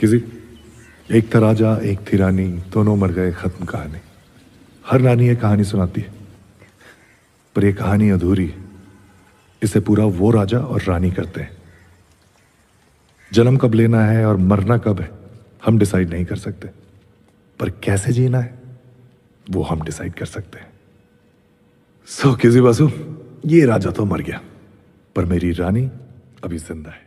किसी एक था राजा एक थी रानी दोनों मर गए खत्म कहानी हर रानी ये कहानी सुनाती है पर यह कहानी अधूरी है इसे पूरा वो राजा और रानी करते हैं जन्म कब लेना है और मरना कब है हम डिसाइड नहीं कर सकते पर कैसे जीना है वो हम डिसाइड कर सकते हैं सो किसी बासु ये राजा तो मर गया पर मेरी रानी अभी जिंदा है